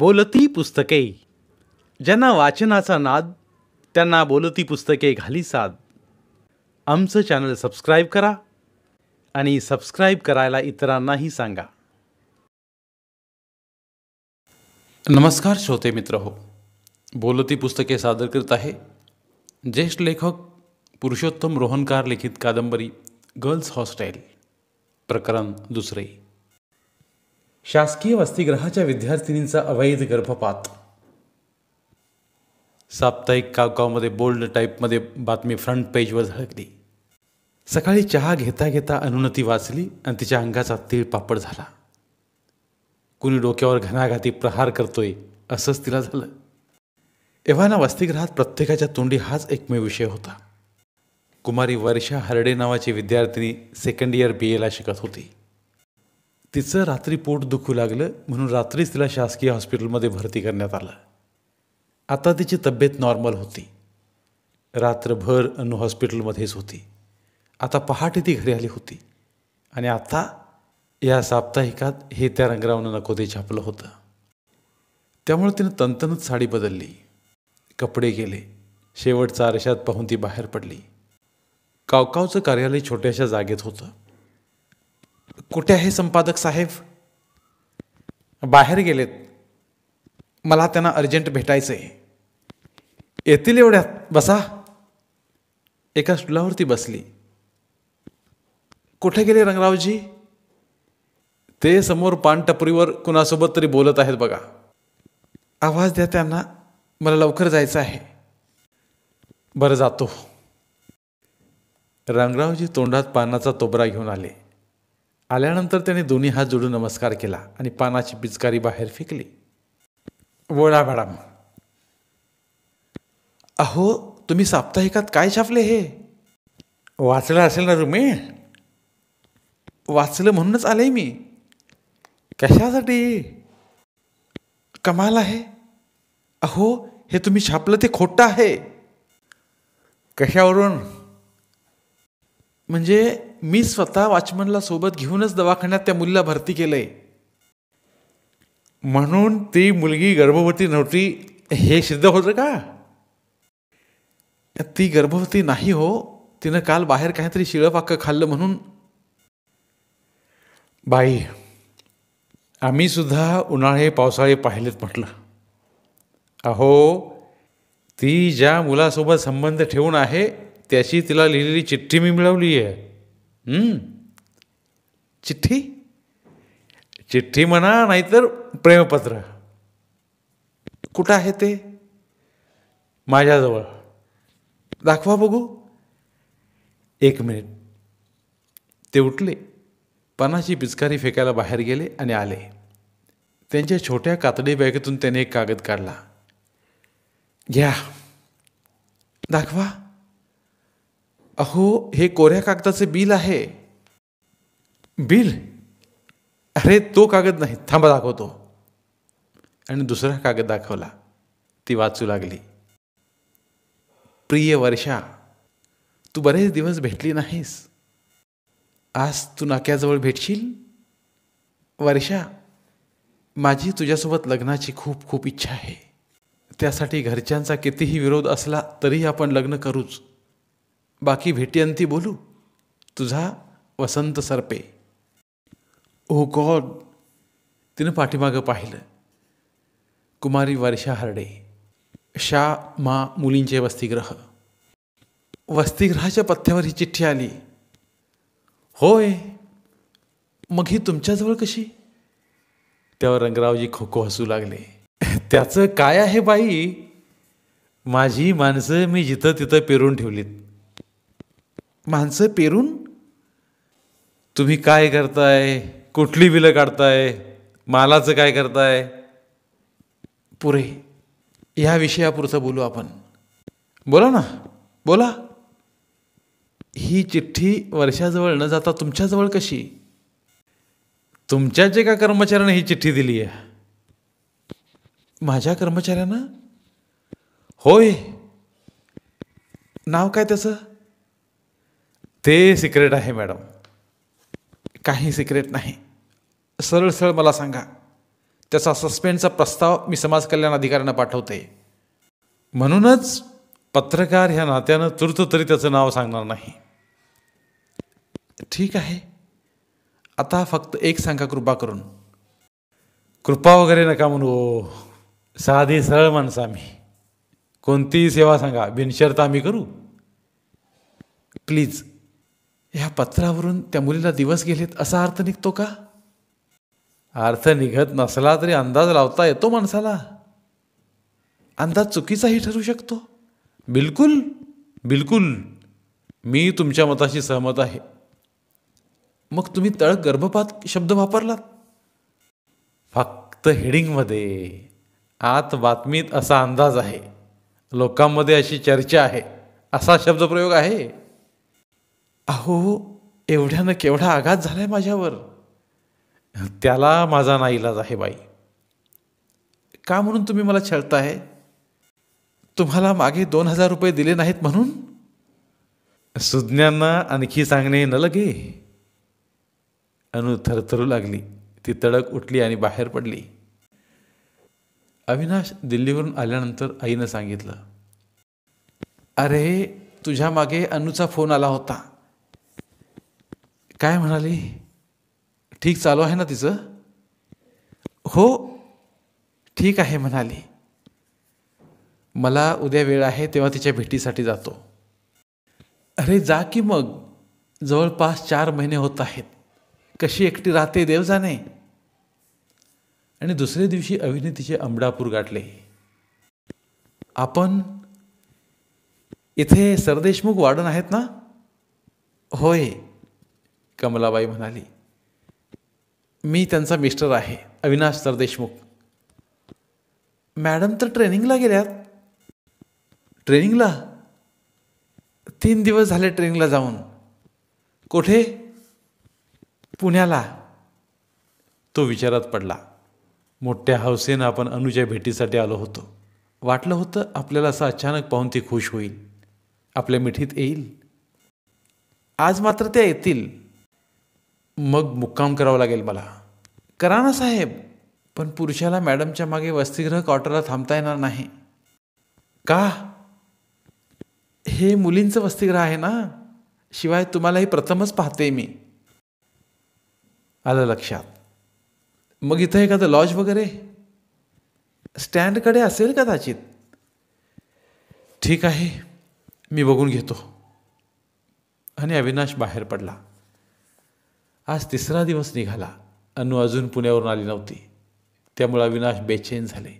बोलती पुस्तके ज्यांना वाचनाचा नाद त्यांना बोलती पुस्तके घाली साद आमचं चॅनल सबस्क्राईब करा आणि सबस्क्राईब करायला इतरांनाही सांगा नमस्कार श्रोते मित्र हो बोलती पुस्तके सादर करत आहे ज्येष्ठ लेखक पुरुषोत्तम रोहनकार लिखित कादंबरी गर्ल्स हॉस्टेल प्रकरण दुसरे शासकीय वसतिगृहाच्या विद्यार्थिनींचा अवैध गर्भपात साप्ताहिक कावकावमध्ये बोल्ड टाईपमध्ये बातमी फ्रंट पेजवर झळकली सकाळी चहा घेता घेता अनुनती वाचली आणि तिच्या अंगाचा तीळ पापड झाला कुणी डोक्यावर घणाघाती प्रहार करतोय असंच तिला झालं एव्हाना वसतिगृहात प्रत्येकाच्या तोंडी हाच एकमेव विषय होता कुमारी वर्षा हरडे नावाची विद्यार्थिनी सेकंड इयर बी एला शिकत होती तिचं रात्री पोट दुखू लागलं म्हणून रात्रीच तिला शासकीय हॉस्पिटलमध्ये भरती करण्यात आलं आता तिची तब्येत नॉर्मल होती रात्रभर अनु हॉस्पिटलमध्येच होती आता पहाटे ती घरी आली होती आणि आता या साप्ताहिकात हे त्या रंगरावनं नको ते छापलं होतं त्यामुळे तिनं तंतनच साडी बदलली कपडे गेले शेवटचा आरशात पाहून ती बाहेर पडली कावकावचं कार्यालय छोट्याशा जागेत होतं कुठे आहे संपादक साहेब बाहेर गेलेत मला त्यांना अर्जंट भेटायचं आहे येतील एवढ्यात बसा एका स्टुलावरती बसली कुठे गेले रंगरावजी ते समोर पानटपरीवर कुणासोबत तरी बोलत आहेत बघा आवाज द्या त्यांना मला लवकर जायचं आहे बरं जातो रंगरावजी तोंडात पानाचा तोबरा घेऊन आले आल्यानंतर त्याने दोन्ही हात जोडून नमस्कार केला आणि पानाची पिचकारी बाहेर फेकली वळा मॅडम अहो तुम्ही साप्ताहिकात काय छापले हे वाचलं असेल ना रुमे वाचलं म्हणूनच आले मी कशासाठी कमाल आहे अहो हे तुम्ही छापलं ते खोटं आहे कशावरून म्हणजे मी स्वतः वॉचमनला सोबत घेऊनच दवाखान्यात त्या मुलीला भरती केलं आहे म्हणून ती मुलगी गर्भवती नव्हती हे सिद्ध होतं का ती गर्भवती नाही हो तिनं काल बाहेर काहीतरी शिळपाक खाल्लं म्हणून बाई आम्ही सुद्धा उन्हाळे पावसाळे पाहिलेत म्हटलं अहो ती ज्या मुलासोबत संबंध ठेवून आहे त्याशी तिला लिहिलेली चिठ्ठी मी मिळवली आहे चिठ्ठी चिठ्ठी म्हणा नाहीतर प्रेमपत्र कुठं आहे ते माझ्याजवळ दाखवा बघू एक मिनिट ते उठले पानाची पिचकारी फेकायला बाहेर गेले आणि आले त्यांच्या छोट्या कातडी बॅगेतून त्याने एक कागद काढला घ्या दाखवा अहो हे कोऱ्या कागदाचे बिल आहे बिल अरे तो कागद नाही थांबा दाखवतो आणि दुसरा कागद दाखवला ती वाचू लागली प्रिय वर्षा तू बरेच दिवस भेटली नाहीस आज तू नाक्याजवळ भेटशील वर्षा माझी तुझ्यासोबत लग्नाची खूप खूप इच्छा आहे त्यासाठी घरच्यांचा कितीही विरोध असला तरी आपण लग्न करूच बाकी भेटियंती बोलू तुझा वसंत सरपे ओ गॉड तिनं पाठीमागं पाहिलं कुमारी वर्षा हरडे शा मा मुलींचे वसतिग्रह वसतिग्रहाच्या पथ्यावर ही चिठ्ठी आली होय मग ही तुमच्याजवळ कशी त्यावर रंगरावजी खो खो हसू लागले त्याचं काय आहे बाई माझी माणसं मी जिथं तिथं पेरून ठेवलीत माणसं पेरून तुम्ही काय करताय कुठली बिलं काढताय मालाचं काय करताय पुरे ह्या विषयापुरचं बोलू आपण बोला ना बोला ही चिठ्ठी वर्षाजवळ न जाता तुमच्याजवळ कशी तुमच्या जे का कर्मचाऱ्यानं ही चिठ्ठी दिली आहे माझ्या कर्मचाऱ्यानं होय नाव काय त्याचं ते सिक्रेट आहे मॅडम काही सिक्रेट नाही सरळ सरळ मला सांगा त्याचा सस्पेंडचा प्रस्ताव मी समाज कल्याण अधिकाऱ्यांना पाठवते म्हणूनच पत्रकार ह्या नात्यानं तुर्त तरी त्याचं नाव सांगणार नाही ठीक आहे आता फक्त एक सांगा कृपा करून कृपा वगैरे नका म्हणू साधी सरळ माणसं आम्ही कोणतीही सेवा सांगा बिनशर्त आम्ही करू प्लीज ह्या पत्रावरून त्या मुलीला दिवस गेलेत असा अर्थ निघतो का अर्थ निघत नसला तरी अंदाज लावता येतो माणसाला अंदाज चुकीचाही ठरू शकतो बिलकुल बिलकुल मी तुमच्या मताशी सहमत आहे मग तुम्ही तळ गर्भपात शब्द वापरलात फक्त हेडिंगमध्ये आत बातमीत असा अंदाज आहे लोकांमध्ये अशी चर्चा आहे असा शब्दप्रयोग आहे अहो एवढ्यानं केवढा आघात झालाय माझ्यावर त्याला माझा ना इलाज आहे बाई का म्हणून तुम्ही मला छळताय तुम्हाला मागे दोन हजार रुपये दिले नाहीत म्हणून सुज्ञांना आणखी सांगणे न लगे अनु थरथरू लागली ती तडक उठली आणि बाहेर पडली अविनाश दिल्लीवरून आल्यानंतर आईनं सांगितलं अरे तुझ्या मागे अनुचा फोन आला होता काय म्हणाली ठीक चालू आहे ना तिचं हो ठीक आहे म्हणाली मला उद्या वेळ आहे तेव्हा तिच्या भेटीसाठी जातो अरे जा की मग जवळपास चार महिने होत आहेत कशी एकटी राहते देव जाणे आणि दुसऱ्या दिवशी अभिनेतीचे तिचे गाठले आपण इथे सरदेशमुख वाढून आहेत ना होय कमलाबाई म्हणाली मी त्यांचा मिस्टर आहे अविनाश सरदेशमुख मॅडम तर ट्रेनिंगला गेल्यात ट्रेनिंगला तीन दिवस झाले ट्रेनिंगला जाऊन कोठे पुण्याला तो विचारात पडला मोठ्या हौसेनं आपण अनुजा भेटीसाठी आलो होतो वाटलं होतं आपल्याला असं अचानक पाहून ती खुश होईल आपल्या मिठीत येईल आज मात्र त्या येतील मग मुक्काम करावं लागेल मला करा ना साहेब पण पुरुषाला मॅडमच्या मागे वसतिगृह क्वार्टरला थांबता येणार नाही का हे मुलींचं वसतिगृह आहे ना शिवाय तुम्हालाही प्रथमच पाहते मी आलं लक्षात मग इथं एखादं लॉज वगैरे स्टँडकडे असेल कदाचित ठीक आहे मी बघून घेतो आणि अविनाश बाहेर पडला आज तिसरा दिवस निघाला अनु अजून पुण्यावरून आली नव्हती त्यामुळे अविनाश बेचैन झाले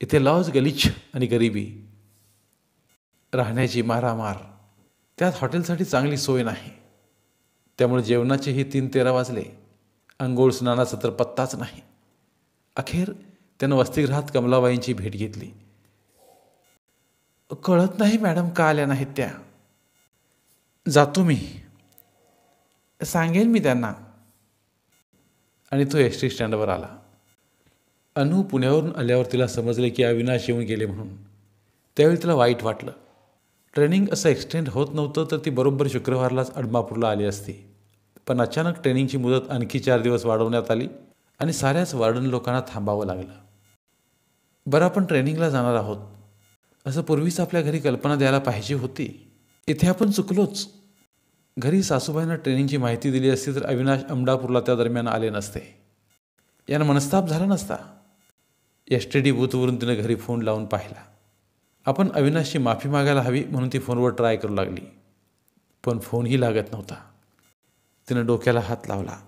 इथे लॉज गलिच्छ आणि गरिबी राहण्याची मारामार त्यात हॉटेलसाठी चांगली सोय नाही त्यामुळे जेवणाचेही तीन तेरा वाजले अंघोळ स्नानाचा तर पत्ताच नाही अखेर त्यानं वसतिगृहात कमलाबाईंची भेट घेतली कळत नाही मॅडम का आल्या नाहीत त्या जातो मी सांगेन मी त्यांना आणि तो एस टी स्टँडवर आला अनु पुण्यावरून आल्यावर तिला समजले की अविनाश येऊन गेले म्हणून त्यावेळी तिला वाईट वाटलं ट्रेनिंग असं एक्सटेंड होत नव्हतं तर ती बरोबर शुक्रवारलाच अडमापूरला आली असती पण अचानक ट्रेनिंगची मुदत आणखी चार दिवस वाढवण्यात आली आणि साऱ्याच वार्डन लोकांना थांबावं लागलं बरं आपण ट्रेनिंगला जाणार आहोत असं पूर्वीच आपल्या घरी कल्पना द्यायला पाहिजे होती इथे आपण चुकलोच घरी सासूबाईंना ट्रेनिंगची माहिती दिली असती तर अविनाश अमडापूरला त्या दरम्यान आले नसते यानं मनस्ताप झाला नसता एस टी डी बूथवरून तिनं घरी फोन लावून पाहिला आपण अविनाशची माफी मागायला हवी म्हणून ती फोनवर ट्राय करू लागली पण फोनही लागत नव्हता तिनं डोक्याला हात लावला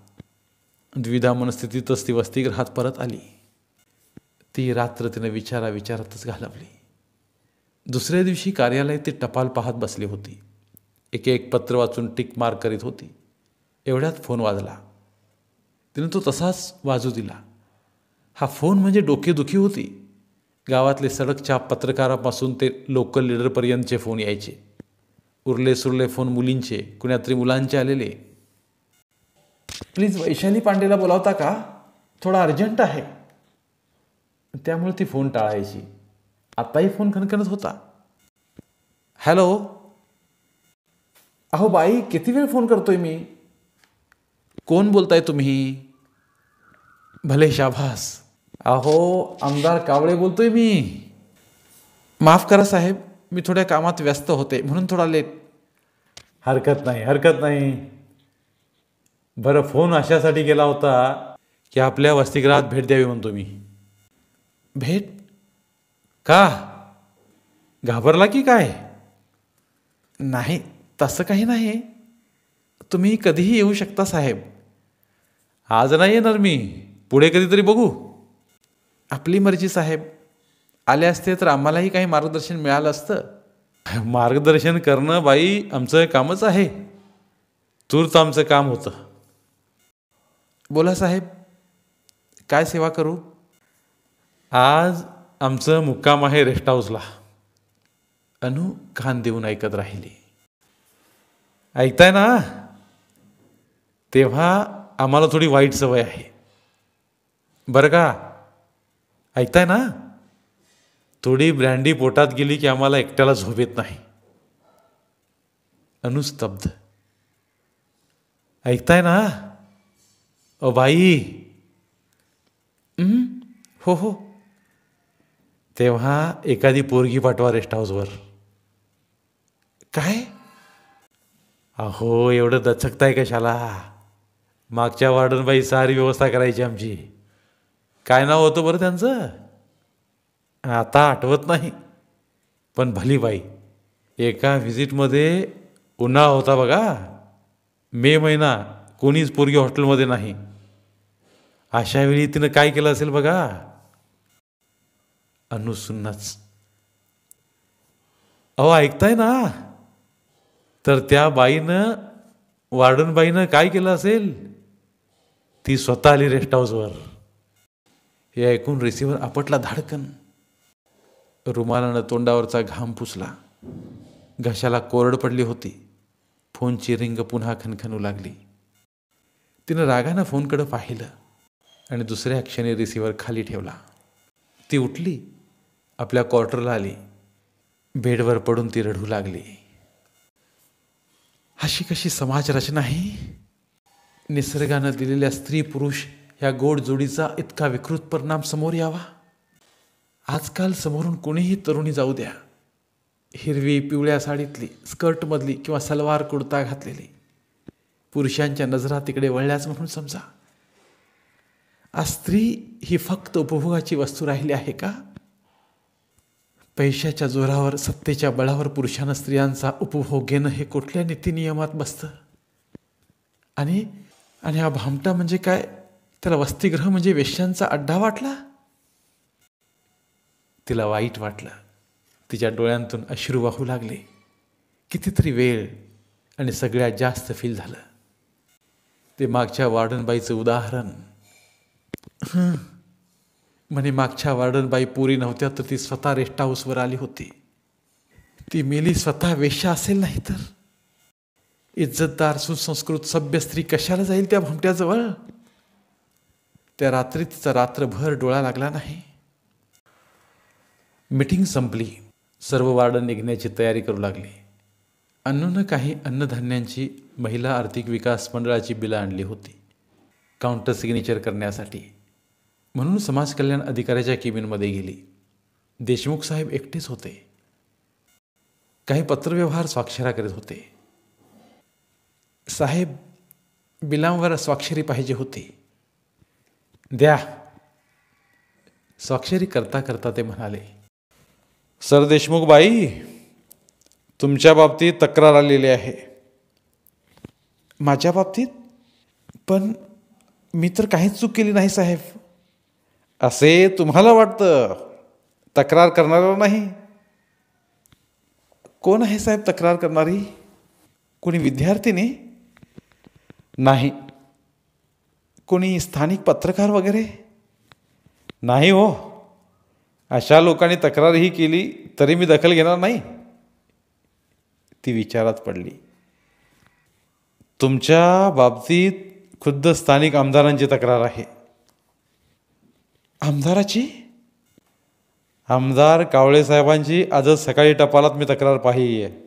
द्विधा मनस्थितीतच ती वसतिग्रहात परत आली ती रात्र तिनं विचारा विचारातच घालवली दुसऱ्या दिवशी कार्यालय ती टपाल पाहत बसली होती एक एक पत्र वाचून टिक मार्क करीत होती एवढ्यात फोन वाजला तिने तो तसाच वाजू दिला हा फोन म्हणजे डोकेदुखी होती गावातले सडकच्या पत्रकारापासून ते लोकल लिडरपर्यंतचे फोन यायचे उरले सुरले फोन मुलींचे कुणातरी मुलांचे आलेले प्लीज वैशाली पांडेला बोलावता का थोडा अर्जंट आहे त्यामुळे ती फोन टाळायची आत्ताही फोन खणखणत होता हॅलो अहो बाई किती वेळ फोन करतोय मी कोण बोलताय तुम्ही भले शाभास अहो आमदार कावळे बोलतोय मी माफ करा साहेब मी थोड्या कामात व्यस्त होते म्हणून थोडा लेट हरकत नाही हरकत नाही बरं फोन अशासाठी केला होता की आपल्या वसतिगृहात भेट द्यावी म्हणतो मी भेट का घाबरला की काय नाही तसं काही नाही तुम्ही कधीही येऊ शकता साहेब आज नाही येणार मी पुढे कधीतरी बघू आपली मर्जी साहेब आले असते तर आम्हालाही काही मार्गदर्शन मिळालं असतं मार्गदर्शन करणं बाई आमचं कामच आहे तूर्त आमचं काम होतं बोला साहेब काय सेवा करू आज आमचं मुक्काम आहे रेस्ट हाऊसला अनु खान देऊन ऐकत राहिली ऐकताय ना तेव्हा आम्हाला थोडी वाईट सवय आहे बरं का ऐकताय ना थोडी ब्रँडी पोटात गेली की आम्हाला एकट्याला झोपेत नाही अनुस्तब्ध ऐकताय ना ओ बाई हो हो तेव्हा एखादी पोरगी पाठवा रेस्ट हाऊसवर काय अहो एवढं दचकताय कशाला मागच्या वार्डनबाई सारी व्यवस्था करायची आमची काय नाव होतं बरं त्यांचं आता आठवत नाही पण भली बाई एका व्हिजिटमध्ये उन्हाळा होता बघा मे महिना कोणीच पोरगी हॉटेलमध्ये नाही अशा वेळी तिनं काय केलं असेल बघा अनुसुन्नाच अहो ऐकताय ना तर त्या बाईनं वार्डनबाईनं काय केलं असेल ती स्वतः आली रेस्ट हाऊसवर हे ऐकून रिसिव्हर आपटला धाडकन रुमालानं तोंडावरचा घाम पुसला घशाला कोरड पडली होती फोनची रिंग पुन्हा खनखनू लागली तिनं रागानं फोनकडं पाहिलं आणि दुसऱ्या क्षणी रिसिव्हर खाली ठेवला ती उठली आपल्या क्वार्टरला आली बेडवर पडून ती रडू लागली अशी कशी समाज रचना आहे निसर्गानं दिलेल्या स्त्री पुरुष या गोड जोडीचा इतका विकृत परिणाम समोर यावा आजकाल समोरून कोणीही तरुणी जाऊ द्या हिरवी पिवळ्या साडीतली स्कर्टमधली किंवा सलवार कुडता घातलेली पुरुषांच्या नजरा तिकडे वळल्याच म्हणून समजा आज स्त्री ही फक्त उपभोगाची वस्तू राहिली आहे का पैशाच्या जोरावर सत्तेच्या बळावर पुरुषांना स्त्रियांचा उपभोग घेणं हे कुठल्या नियमात बसतं आणि आणि हा भामटा म्हणजे काय त्याला वस्तीग्रह म्हणजे वेश्यांचा अड्डा वाटला तिला वाईट वाटलं तिच्या डोळ्यांतून अश्रू वाहू लागले कितीतरी वेळ आणि सगळ्यात जास्त फील झालं ते मागच्या वार्डनबाईचं उदाहरण म्हणे मागच्या वार्डनबाई पुरी नव्हत्या तर ती स्वतः रेस्ट हाऊसवर आली होती ती मेली स्वतः वेश्या असेल नाही तर इज्जतदार सुसंस्कृत सभ्य स्त्री कशाला जाईल त्या भमट्याजवळ त्या रात्री तिचा रात्रभर डोळा लागला नाही मिटिंग संपली सर्व वार्डन निघण्याची तयारी करू लागली अन्नून काही अन्नधान्यांची महिला आर्थिक विकास मंडळाची बिलं आणली होती काउंटर सिग्नेचर करण्यासाठी म्हणून समाजकल्याण अधिकाऱ्याच्या केबिनमध्ये गेली देशमुख साहेब एकटेच होते काही पत्रव्यवहार स्वाक्षऱ्या करीत होते साहेब बिलांवर स्वाक्षरी पाहिजे होती द्या स्वाक्षरी करता करता ते म्हणाले सर देशमुख बाई तुमच्या बाबतीत तक्रार आलेली आहे माझ्या बाबतीत पण मी तर काहीच चूक केली नाही साहेब असे तुम्हाला वाटतं तक्रार करणारा नाही कोण आहे साहेब तक्रार करणारी कोणी विद्यार्थिनी नाही कोणी स्थानिक पत्रकार वगैरे नाही हो अशा लोकांनी तक्रारही केली तरी मी दखल घेणार नाही ती विचारात पडली तुमच्या बाबतीत खुद्द स्थानिक आमदारांची तक्रार आहे आमदाराची आमदार कावळेसाहेबांची आजच सकाळी टपालात मी तक्रार पाहिली आहे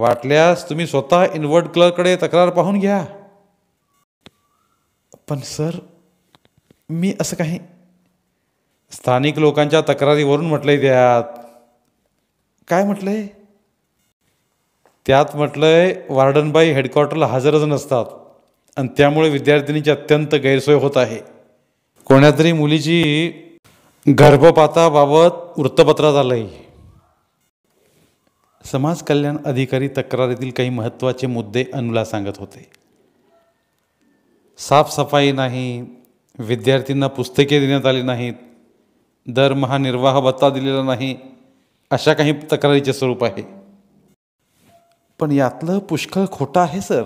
वाटल्यास तुम्ही स्वतः इन्व्हर्ट क्लर्ककडे तक्रार पाहून घ्या पण सर मी असं काही स्थानिक लोकांच्या तक्रारीवरून म्हटलंय त्यात काय म्हटलंय त्यात म्हटलंय वार्डनबाई हेडक्वार्टरला हजरच नसतात आणि त्यामुळे विद्यार्थिनीची अत्यंत गैरसोय होत आहे कोणातरी मुलीची गर्भपाताबाबत वृत्तपत्रात आलंय समाज कल्याण अधिकारी तक्रारीतील काही महत्त्वाचे मुद्दे अनुला सांगत होते साफसफाई नाही विद्यार्थ्यांना पुस्तके देण्यात आली नाहीत दरमहा निर्वाह भत्ता दिलेला नाही अशा काही तक्रारीचे स्वरूप आहे पण यातलं पुष्कळ खोटं आहे सर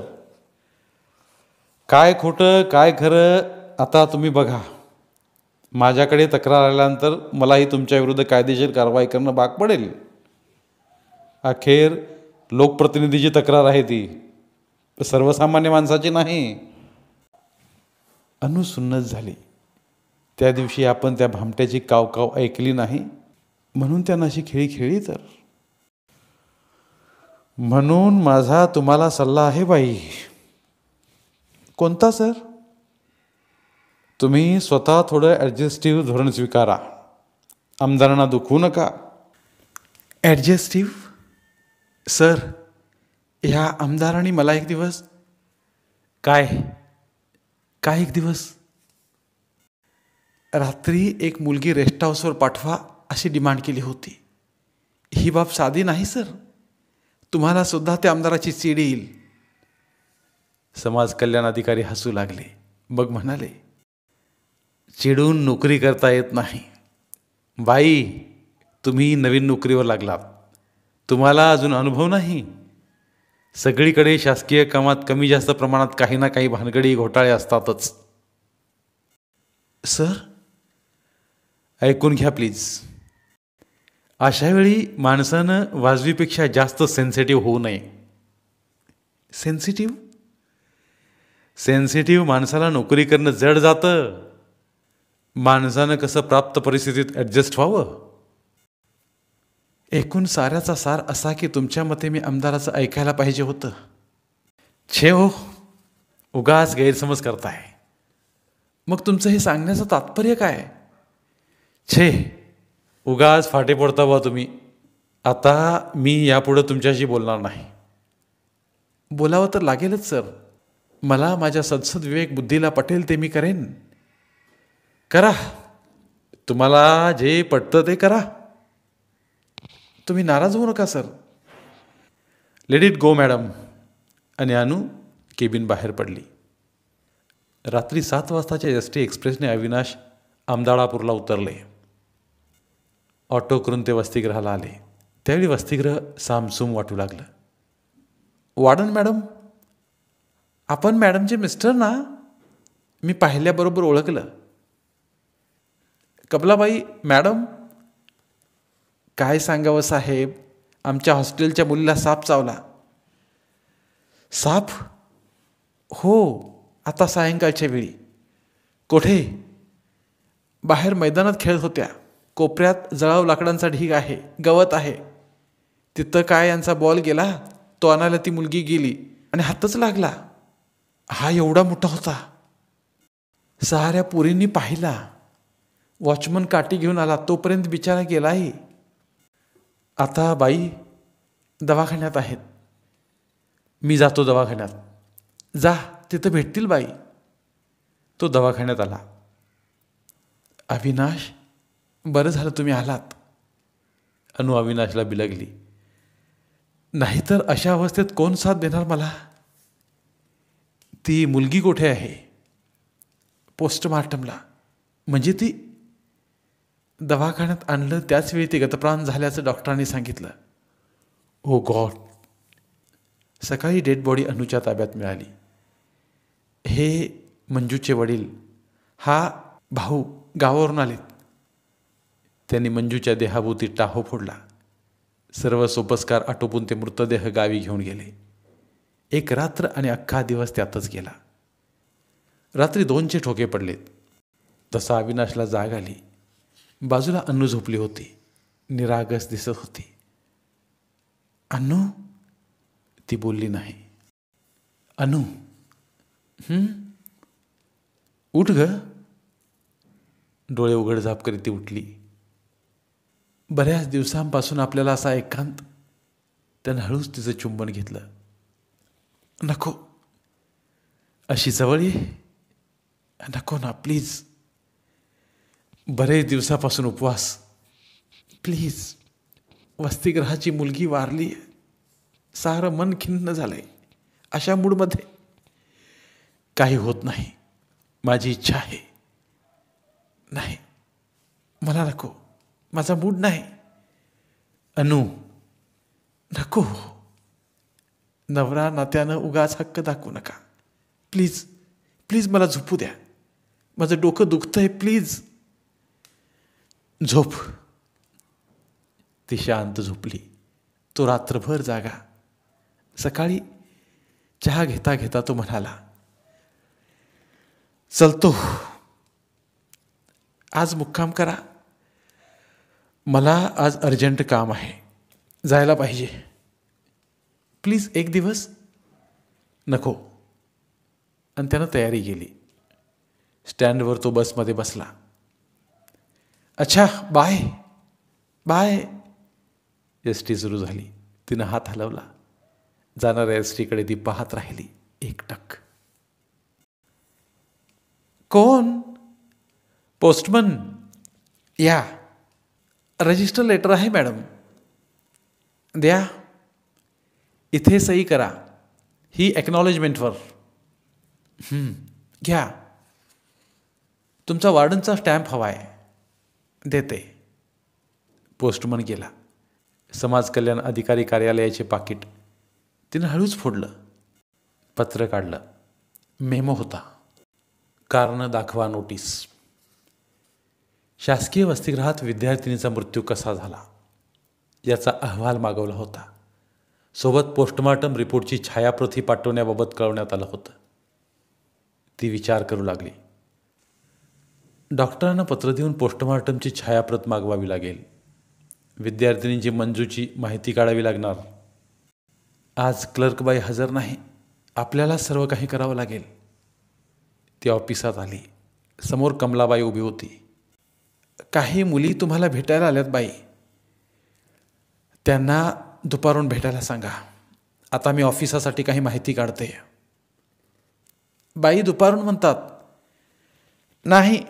काय खोटं काय खरं आता तुम्ही बघा माझ्याकडे तक्रार आल्यानंतर मलाही तुमच्या विरुद्ध कायदेशीर कारवाई करणं भाग पडेल अखेर लोकप्रतिनिधीची तक्रार आहे ती सर्वसामान्य माणसाची नाही अनुसुन्नत झाली त्या दिवशी आपण त्या भामट्याची कावकाव ऐकली नाही म्हणून त्यांना अशी खेळी खेळी तर म्हणून माझा तुम्हाला सल्ला आहे बाई कोणता सर तुम्ही स्वतः थोडं ॲडजेस्टिव्ह धोरण स्वीकारा आमदारांना दुखवू नका ॲडजेस्टिव्ह सर ह्या आमदारांनी मला एक दिवस काय काय एक दिवस रात्री एक मुलगी रेस्ट हाऊसवर पाठवा अशी डिमांड केली होती ही बाब साधी नाही सर तुम्हाला सुद्धा त्या आमदाराची चीड येईल समाज कल्याण अधिकारी हसू लागले मग म्हणाले चिडून नोकरी करता येत नाही बाई तुम्ही नवीन नोकरीवर लागलात तुम्हाला अजून अनुभव नाही सगळीकडे शासकीय कामात कमी जास्त प्रमाणात काही ना काही भानगडी घोटाळे असतातच सर ऐकून घ्या प्लीज अशावेळी माणसानं वाजवीपेक्षा जास्त सेन्सिटिव्ह होऊ नये सेन्सिटिव्ह सेन्सिटिव्ह माणसाला नोकरी करणं जड जातं माणसानं कसं प्राप्त परिस्थितीत ॲडजस्ट व्हावं एकूण साऱ्याचा सार असा की तुमच्या मते मी आमदाराचं ऐकायला पाहिजे होतं छे हो उगाच गैरसमज करताय मग तुमचं हे सांगण्याचं तात्पर्य काय छे उगाच फाटे पडता बा तुम्ही आता मी यापुढं तुमच्याशी बोलणार नाही बोलावं तर लागेलच सर मला माझ्या सदसद विवेक बुद्धीला पटेल ते मी करेन करा तुम्हाला जे पटतं ते करा तुम्ही नाराज होऊ नका sir let it go madam आणि अनू केबिन बाहेर पडली रात्री सात वाजताच्या एस टी एक्सप्रेसने अविनाश आमदाळापूरला उतरले ऑटो करून ते वसतिगृहाला आले त्यावेळी वसतिगृह सामसूम वाटू लागलं वाडन मॅडम आपण मॅडमचे मिस्टर ना मी पाहिल्याबरोबर ओळखलं कबलाबाई मॅडम काय सांगावं साहेब आमच्या हॉस्टेलच्या मुलीला साप चावला साप हो आता सायंकाळच्या वेळी कोठे बाहेर मैदानात खेळत होत्या कोपऱ्यात जळाव लाकडांचा ढीग आहे गवत आहे तिथं काय यांचा बॉल गेला तो आणायला ती मुलगी गेली आणि हातच लागला हा एवढा मोठा होता साऱ्या पुरींनी पाहिला वॉचमन काठी घेऊन आला तोपर्यंत बिचारा गेलाही आता बाई दवाखान्यात आहेत मी जातो दवाखान्यात जा तिथं भेटतील बाई तो दवाखान्यात आला अविनाश बरं झालं तुम्ही आलात अनु अविनाशला बिलगली नाहीतर अशा अवस्थेत कोण साथ देणार मला ती मुलगी कुठे आहे पोस्टमार्टमला म्हणजे ती दवाखान्यात आणलं त्याचवेळी ते गतप्राण झाल्याचं डॉक्टरांनी सांगितलं ओ गॉड सकाळी डेड बॉडी अनुच्या ताब्यात मिळाली हे मंजूचे वडील हा भाऊ गावावरून आलेत त्यांनी मंजूच्या देहाभोवती टाहो फोडला सर्व सोपस्कार आटोपून ते मृतदेह गावी घेऊन गेले एक रात्र आणि अख्खा दिवस त्यातच गेला रात्री दोनचे ठोके पडलेत तसा अविनाशला जाग आली बाजूला अन्नू झोपली होती निरागस दिसत होती अन्नू ती बोलली नाही अनु उठ ग डोळे उघड झाप करीत ती उठली बऱ्याच दिवसांपासून आपल्याला असा एकांत त्यानं हळूच तिचं चुंबन घेतलं नको अशी जवळ ये नको ना प्लीज बरेच दिवसापासून उपवास प्लीज वसतिगृहाची मुलगी वारली आहे सारं मन खिन्न झालं आहे अशा मूडमध्ये काही होत नाही माझी इच्छा आहे नाही मला नको माझा मूड नाही अनु नको नवरा नात्यानं उगाच हक्क दाखवू नका प्लीज प्लीज मला झोपू द्या माझं डोकं दुखतं आहे प्लीज झोप ती शांत झोपली तो रात्रभर जागा सकाळी चहा घेता घेता तो म्हणाला चलतो आज मुक्काम करा मला आज अर्जंट काम आहे जायला पाहिजे प्लीज एक दिवस नको आणि त्यानं तयारी केली स्टँडवर तो बसमध्ये बसला अच्छा बाय बाय एस टी सुरू झाली तिनं हात हलवला जाणाऱ्या एस टीकडे ती पाहत राहिली एकटक कोण पोस्टमन या रजिस्टर लेटर आहे मॅडम द्या इथे सही करा ही एक्नॉलेजमेंटवर घ्या तुमचा वार्डनचा स्टॅम्प हवा आहे देते पोस्टमन गेला समाज कल्याण अधिकारी कार्यालयाचे पाकिट तिनं हळूच फोडलं पत्र काढलं मेमो होता कारण दाखवा नोटीस शासकीय वसतिगृहात विद्यार्थिनीचा मृत्यू कसा झाला याचा अहवाल मागवला होता सोबत पोस्टमॉर्टम रिपोर्टची छायाप्रथी पाठवण्याबाबत कळवण्यात आलं होतं ती विचार करू लागली डॉक्टरांना पत्र देऊन पोस्टमॉर्टमची छायाप्रत मागवावी लागेल विद्यार्थिनींची मंजूची माहिती काढावी लागणार आज क्लर्कबाई हजर नाही आपल्याला सर्व काही करावं लागेल ती ऑफिसात आली समोर कमलाबाई उभी होती काही मुली तुम्हाला भेटायला आल्यात बाई त्यांना दुपारून भेटायला सांगा आता मी ऑफिसासाठी काही माहिती काढते बाई दुपारून म्हणतात नाही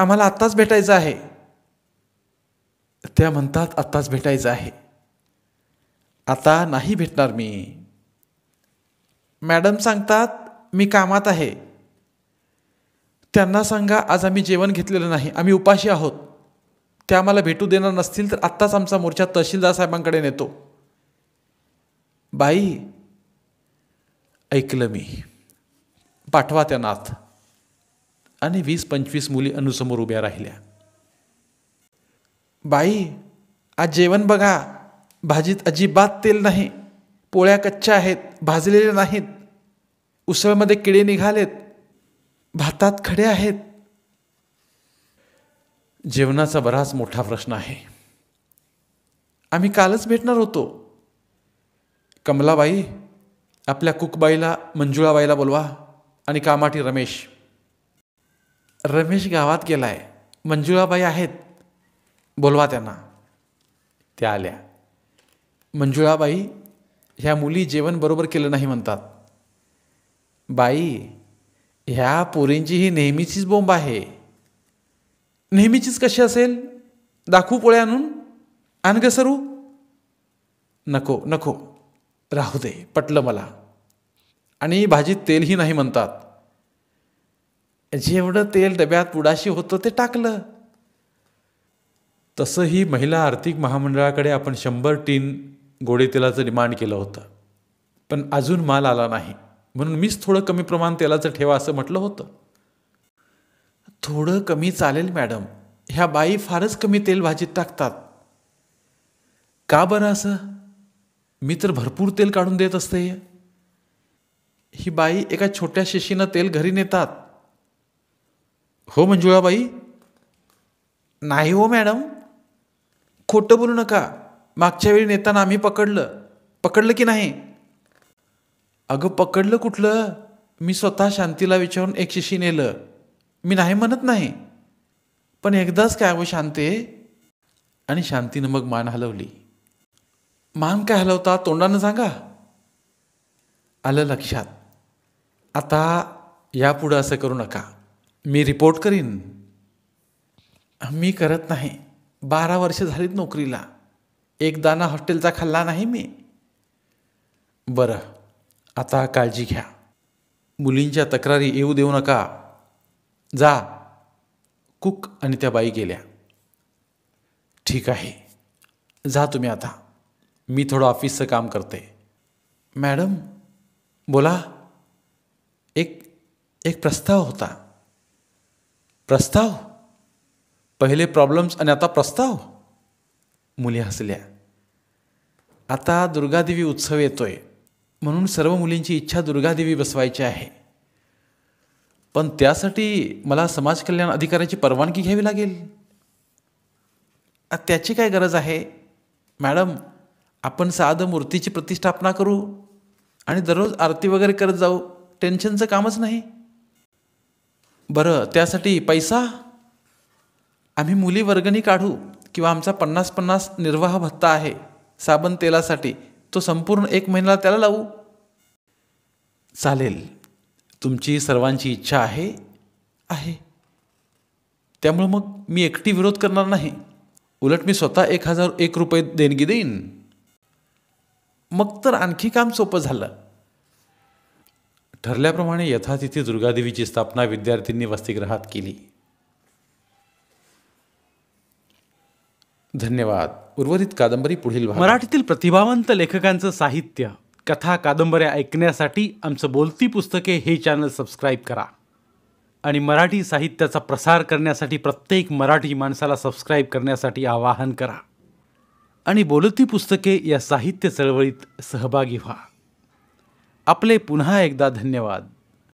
आम्हाला आत्ताच भेटायचं आहे त्या म्हणतात आत्ताच भेटायचं आहे आता नाही भेटणार मी मॅडम सांगतात मी कामात आहे त्यांना सांगा आज आम्ही जेवण घेतलेलं नाही आम्ही उपाशी आहोत त्या आम्हाला भेटू देणार नसतील तर आत्ताच आमचा मोर्चा तहसीलदार साहेबांकडे नेतो बाई ऐकलं मी पाठवा त्यांना आणि वीस पंचवीस मुली अनुसमोर उभ्या राहिल्या बाई आज जेवण बघा भाजीत अजिबात तेल नाही पोळ्या कच्च्या आहेत भाजलेल्या नाहीत उसळमध्ये किडे निघालेत भातात खडे आहेत जेवणाचा बराच मोठा प्रश्न आहे आम्ही कालच भेटणार होतो कमलाबाई आपल्या कुकबाईला मंजुळाबाईला बोलवा आणि कामाठी रमेश रमेश गावात गेला आहे मंजुळाबाई आहेत बोलवा त्यांना त्या आल्या मंजुळाबाई ह्या मुली जेवण बरोबर केलं नाही म्हणतात बाई ह्या पोरींची ही नेहमीचीच बोंब आहे नेहमीचीच कशी असेल दाखवू पोळ्या आणून आण ग सरू नको नको राहू दे पटलं मला आणि भाजीत तेलही नाही म्हणतात जेवढं तेल डब्यात उडाशी होतं ते टाकलं तसं ही महिला आर्थिक महामंडळाकडे आपण शंभर टीन गोडे तेलाचं डिमांड केलं होतं पण अजून माल आला नाही म्हणून मीच थोडं कमी प्रमाण तेलाचं ठेवा असं म्हटलं होतं थोडं कमी चालेल मॅडम ह्या बाई फारच कमी तेल भाजीत टाकतात का बरं असं मी तर भरपूर तेल काढून देत असते ही बाई एका छोट्या शिशीनं तेल घरी नेतात हो मंजुळाबाई नाही हो मॅडम खोटं बोलू नका मागच्या वेळी नेताना आम्ही पकडलं पकडलं की नाही अगं पकडलं कुठलं मी स्वतः शांतीला विचारून एक शिशी नेलं मी नाही म्हणत नाही पण एकदाच काय व हो शांते आणि शांतीनं मग मान हलवली मान काय हलवता तोंडानं सांगा आलं लक्षात आता यापुढं असं करू नका मी रिपोर्ट करीन मी करत नाही बारा वर्ष झालीत नोकरीला एक दाना हॉस्टेलचा खाल्ला नाही मी बरं आता काळजी घ्या मुलींच्या तक्रारी येऊ देऊ नका जा कुक आणि त्या बाई गेल्या ठीक आहे जा तुम्ही आता मी थोडं ऑफिसचं काम करते मॅडम बोला एक एक प्रस्ताव होता प्रस्ताव पहिले प्रॉब्लेम्स आणि आता प्रस्ताव मुली हसल्या आता दुर्गादेवी उत्सव येतोय म्हणून सर्व मुलींची इच्छा दुर्गादेवी बसवायची आहे पण त्यासाठी मला समाज कल्याण अधिकाऱ्याची परवानगी घ्यावी लागेल त्याची काय गरज आहे मॅडम आपण साधं मूर्तीची प्रतिष्ठापना करू आणि दररोज आरती वगैरे करत जाऊ टेन्शनचं कामच नाही बरं त्यासाठी पैसा आम्ही मुली वर्गणी काढू किंवा आमचा पन्नास पन्नास निर्वाह भत्ता आहे साबण तेलासाठी तो संपूर्ण एक महिन्याला त्याला लावू चालेल तुमची सर्वांची इच्छा आहे आहे त्यामुळं मग मी एकटी विरोध करणार नाही उलट मी स्वतः एक हजार एक रुपये देणगी देईन मग तर आणखी काम सोपं झालं ठरल्याप्रमाणे यथातिथी दुर्गादेवीची स्थापना विद्यार्थ्यांनी वसतिगृहात केली धन्यवाद उर्वरित कादंबरी पुढील मराठीतील प्रतिभावंत लेखकांचं साहित्य कथा कादंबऱ्या ऐकण्यासाठी आमचं बोलती पुस्तके हे चॅनल सबस्क्राईब करा आणि मराठी साहित्याचा प्रसार करण्यासाठी प्रत्येक मराठी माणसाला सबस्क्राईब करण्यासाठी आवाहन करा आणि बोलती पुस्तके या साहित्य चळवळीत सहभागी व्हा आपले पुन्हा एकदा धन्यवाद